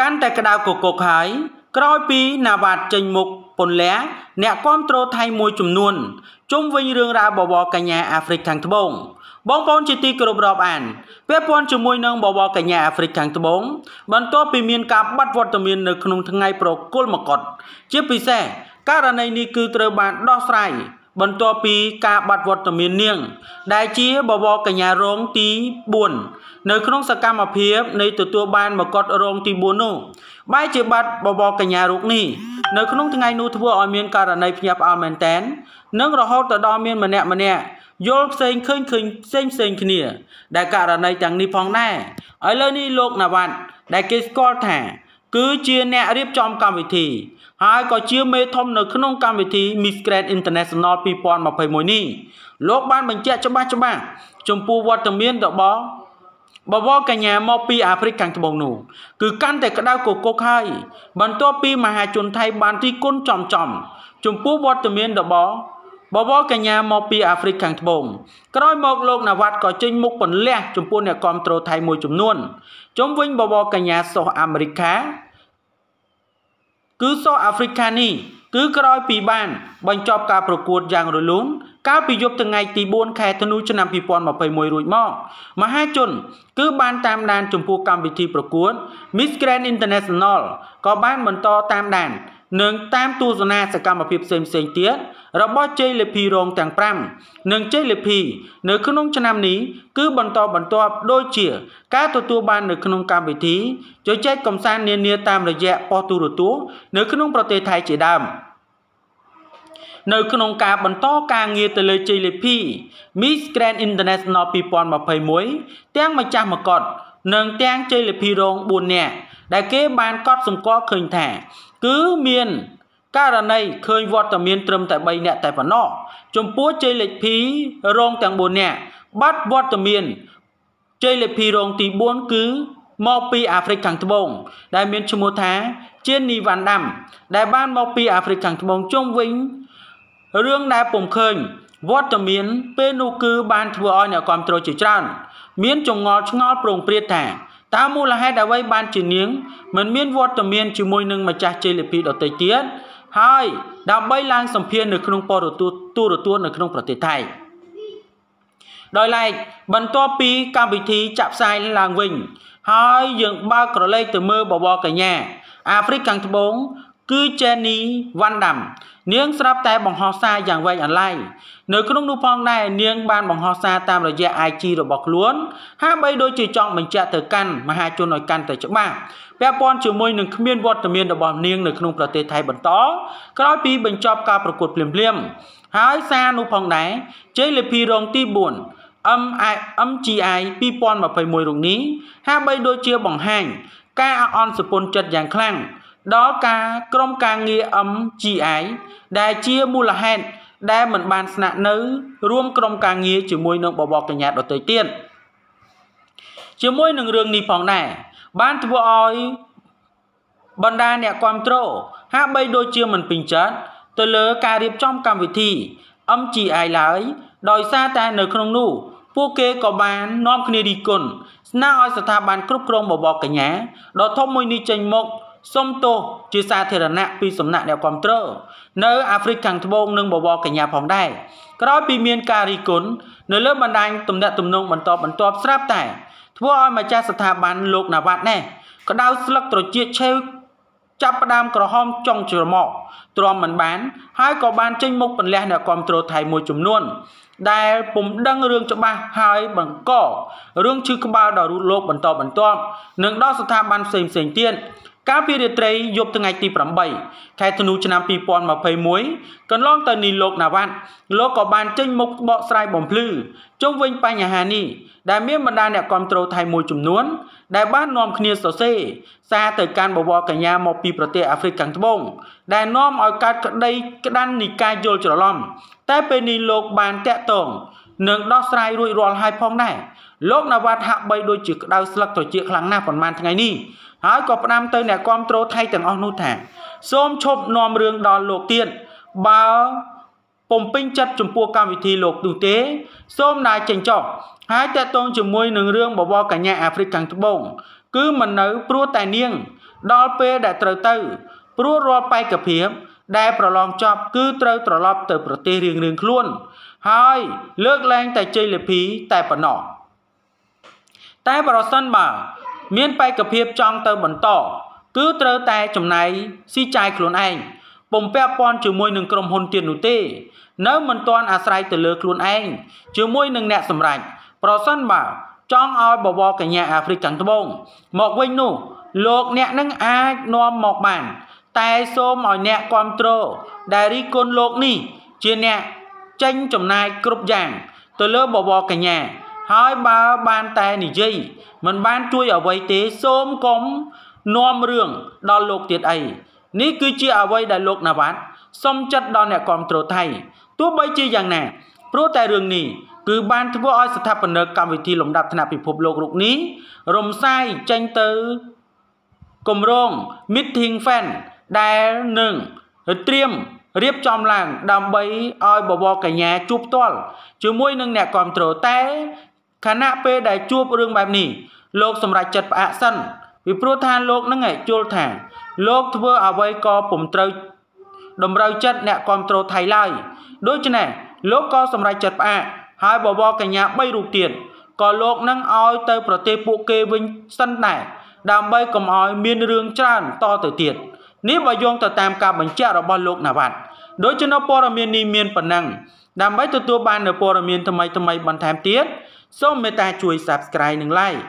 កាន់តែក្តៅគគុកហើយក្រោយពីណាវ៉ាតចេញមុខពន្លាអ្នកគាំទ្រថៃមួយចំនួនជុំវិញរឿងរ៉ាវបវរកញ្ញាអាហ្វ្រិកខាងត្បូងបងប្អូនជាទីគោរពរាប់អានពាក់ព័ន្ធជាមួយនឹងបវរកញ្ញាអាហ្វ្រិកខាងត្បូងបន្ទាប់ពីមានការបាត់វត្តមាននៅក្នុងថ្ងៃប្រគល់មកុដជាពិសេសករណីនេះគឺត្រូវបានដោះស្រាយបន្ទាប់ពីការបាត់វត្តមាននាងដែលជាបវរកញ្ញារងទី4នៅក្នុងសកម្មភាពនៃទទួលបានមកុដរងទី4នោះបែរជាបាត់បបកញ្ញារូបនេះនៅក្នុងថ្ងៃនោះធ្វើឲ្យមានករណីភ្ញាក់ផ្អើលមែនតែននិងរហូតទៅដល់មានម្នាក់ម្នាក់យល់ផ្សេងឃើញឃើញផ្សេងផ្សេងគ្នាដែលករណីទាំងនេះផងដែរឥឡូវនេះលោកណាវ៉ាត់ដែលគេស្គាល់ថា គឺជាអ្នករៀបចំកម្មវិធី ហើយក៏ជាមេធំនៅក្នុងកម្មវិធី Miss Grand International 2021នេះលោកបានបញ្ជាក់ច្បាស់ច្បាស់ចំពោះវត្តមានរបស់បវរកញ្ញាមកពីអាហ្វ្រិកខាងត្បូងនោះគឺកាន់តែក្តៅគគុកហើយបន្ទាប់ពីមហាជនថៃ បានទីគុណចំចំចំពោះវត្តមានរបស់បវរកញ្ញាមកពីអាហ្វ្រិកខាងត្បូងក្រោយមកលោកណាវ៉ាត់ក៏ចេញមុខពន្លះចំពោះអ្នកគ្រប់គ្រងថៃមួយចំនួនជំវិញបវរកញ្ញាសូសអាមេរិកាគឺសូសអាហ្វ្រិកានេះគឺក្រោយពីបានបញ្ចប់ការប្រកួតយ៉ាងរលូនកាលពីយប់ថ្ងៃទី4ខែធ្នូឆ្នាំ2021រួចមក មហាជន គឺបានតាមដាន ចំពោះកម្មវិធីប្រកួត Miss Grand International ក៏បានបន្តតាមដាននិងតាមទស្សនាសកម្មភាពផ្សេងៗទៀតរបស់ជ័យលាភីរងទាំង5និងជ័យលាភីនៅក្នុងឆ្នាំនេះគឺបន្តបន្ទាប់ដូចជាការទទួលបាននៅក្នុងកម្មវិធីជជែកកំសាន្តនានាតាមរយៈប៉ុស្តិ៍ទូរទស្សន៍នៅក្នុងប្រទេសថៃជាដើម។នៅក្នុងការបន្តការងារទៅលើជ័យលាភី Miss Grand International 2021ទាំងម្ចាស់មកុដនិងទាំងជ័យលាភីរង4នាក់ដែលគេបានកត់សម្គាល់ឃើញថាគឺមានករណីឃើញវត្តមាន ត្រឹមតែ3នាក់តែប៉ុណ្ណោះ ចំពោះជ័យលេខ2រងទាំង4នាក់បាត់វត្តមានជ័យលេខ2រងទី4គឺមកពីអាហ្វ្រិកខាងត្បូងដែលមានឈ្មោះថាជានីវ៉ាន់ដាំដែលបានមកពីអាហ្វ្រិកខាងត្បូងជុំវិញរឿងដែលពុំឃើញវត្តមាន ពេលនោះគឺ បានធ្វើឲ្យអ្នកគ្រប់គ្រងជាច្រើនមាន ចងល់ឆ្ងល់ប្រងព្រាតថាតើមូលហេតុអ្វីបានជានាងមិនមានវត្តមានជាមួយនឹងម្ចាស់ជ័យលាភីដទៃទៀតហើយ ដើម្បីឡើងសម្ភារនៅ ក្នុងបរទូទូរទស្សន៍នៅក្នុងប្រទេសថៃដោយឡែកបន្ទាប់ពីកម្មវិធីចាក់ផ្សាយឡើងវិញហើយយើងបើកក្រឡេកទៅមើលបបរកញ្ញាអាហ្វ្រិកខាងត្បូងគឺ Jenny Van Dam នាងស្រាប់តែបង្ហោះសារយ៉ាងវែងអន្លាយនៅ ក្នុងនោះផងដែរនាងបានបង្ហោះសារតាមរយៈ IG របស់ខ្លួនហាក់បីដូចជាចង់បញ្ជាក់ទៅកាន់មហាជនឲ្យកាន់តែច្បាស់ពាក់ព័ន្ធជាមួយនឹងគ្មានវត្តមានរបស់នាងនៅក្នុងប្រទេសថៃបន្តក្រោយពីបញ្ចប់ការប្រកួតភ្លាមៗហើយសារនោះផងដែរជ័យលាភីរងទី4 MGI 2021រងនេះហាក់បីដូចជាបង្ហាញ ការអអន់សពន្ធចិត្តយ៉ាងខ្លាំងដល់ការក្រុមការងារ MGI ដែលជាមូលហេតុដែលមិនបានស្នាក់នៅរួមក្រុមការងារជាមួយនឹងបបកញ្ញាដទៃទៀតជាមួយនឹងរឿងនេះផងដែរបានធ្វើឲ្យបណ្ដាអ្នកគ្រប់គ្រងហាក់បីដូចជាមិនពេញចិត្តទៅលើការរៀបចំកម្មវិធី MGI ឡើយ ដោយសារតែនៅក្នុងនោះពួកគេក៏បាននាំគ្នារីគុណស្នើឲ្យស្ថាប័នគ្រប់គ្រងបបកញ្ញាដ៏ធំមួយនេះចេញមកសុំទោសជាសាធារណៈពីសំណាក់អ្នកគ្រប់គ្រងនៅអាហ្វ្រិកខាងត្បូងនិងបវរកញ្ញាផងដែរក្រោយពីមានការរីគុណនៅលើបណ្ដាញទំនាក់ទំនងបន្តបន្ទាប់ស្រាប់តែធ្វើឲ្យម្ចាស់ស្ថាប័នលោកណាវ៉ាត់នេះក្តៅស្លឹកត្រចៀកឆេវចាប់ផ្ដើមក្រហមចុងច្រមុះទ្រាំមិនបានហើយក៏បានចេញមុខពន្លះអ្នកគ្រប់គ្រងថៃមួយចំនួន ដែលពុំដឹងរឿងច្បាស់ហើយបង្ករឿងឈឺក្បាលដល់រូបលោកបន្តបន្ទាប់និងដល់ស្ថាប័នផ្សេងៗទៀតកាលពីរាត្រីយប់ថ្ងៃទី8ខែធ្នូឆ្នាំ2021កន្លងទៅនេះលោកណាវ៉ាត់លោកក៏បានចេញមុខបកស្រាយបំភ្លឺជុំវិញបញ្ហានេះដែលមានបណ្ដាអ្នកគ្រប់គ្រងថៃមួយចំនួនដែលបាននាំគ្នាសរសេរសារទៅកាន់បវរកញ្ញាមកពីប្រទេសអាហ្វ្រិកខាងត្បូងដែលនាំឲ្យកើតក្តីក្តាននិកាយយល់ច្រឡំតែពេលនេះលោកបានតាក់ទងនឹងដោះស្រាយរួចរាល់ហើយផងដែរលោកណាវ៉ាត់ហាក់បីដូចជាក្តៅស្លឹកត្រចៀកខ្លាំងណាស់ប៉ុន្មានថ្ងៃនេះហើយក៏ផ្ដាំទៅអ្នកគ្រប់គ្រងថៃទាំងអស់នោះថាសូមឈប់នាំរឿងដល់លោកទៀតបើពុំពេញចិត្តចំពោះកម្មវិធីលោកនោះទេ សូមណាយចេញចោះហើយតកតងជាមួយនឹងរឿងបវរកញ្ញាអាហ្វ្រិកខាងត្បូងគឺមិននៅព្រោះតែនាងដល់ពេលដែលត្រូវទៅព្រោះរាល់បែកភាពដែលប្រឡងចប់គឺត្រូវត្រឡប់ទៅប្រទេសរៀងៗខ្លួនហើយ លើកឡើងតែជ័យលាភីតែប៉ុណ្ណោះតែប្រសិនបើ មានបេក្ខភាពចង់ទៅបន្ត គឺត្រូវតែចំណាយស៊ីចាយខ្លួនឯងពំពាក់ព័ន្ធជាមួយនឹងក្រុមហ៊ុនទៀតនោះទេនៅមិនទាន់អាស្រ័យទៅលើខ្លួនឯងជាមួយនឹងអ្នកសម្រេចប្រសិនបើចង់ឲ្យបវរកញ្ញាអាហ្វ្រិកខាងត្បូងមកវិញនោះ លោកអ្នកនឹងអាចនាំមកបាន តែសូមឲ្យអ្នកគ្រប់គ្រងដែលរីគុណលោកនេះ ជាអ្នកចេញចំណាយគ្រប់យ៉ាងទៅលើបវរកញ្ញា ហើយបើបានតែនិយាយមិនបានជួយអ្វីទេសូមកុំនាំរឿងដល់លោកទៀតអីនេះគឺជាអ្វីដែលលោកណាវ៉ាត់សុំចិត្តដល់អ្នកគ្រប់គ្រងថៃទោះបីជាយ៉ាងណាព្រោះតែរឿងនេះគឺបានធ្វើឲ្យស្ថាបនិកកម្មវិធីលំដាប់ថ្នាក់ពិភពលោករូបនេះរំសាយចេញទៅគម្រោង Meeting Fan ដែលនឹងត្រៀមរៀបចំឡើងដើម្បីឲ្យបវរកញ្ញាជួបផ្ទាល់ជាមួយនឹងអ្នកគ្រប់គ្រងតែខណៈពេលដែលជួបរឿងបែបនេះលោកសម្រេចចិត្តផ្អាកសិនពីព្រោះថាលោកនឹងឯជល់ថា លោកធ្វើអ្វីក៏ពុំត្រូវតម្រូវចិត្តអ្នកគ្រប់គ្រងថៃឡើយដូច្នេះលោកក៏សម្រេចចិត្តផ្អាកហើយបវរកញ្ញា3រូបទៀតក៏លោកនឹងឲ្យទៅប្រទេសពួកគេវិញសិនដែរដើម្បីកុំឲ្យមានរឿងច្រើនតទៅទៀត។នេះបើយោងទៅតាមការបញ្ជាក់របស់លោកណាវ៉ាត់ដោយជំនួបព័ត៌មាននេះមានប៉ុណ្ណឹងដើម្បីទទួលបាននូវព័ត៌មានថ្មីៗបន្ថែមទៀតសូមមេត្តាជួយ Subscribe និង Like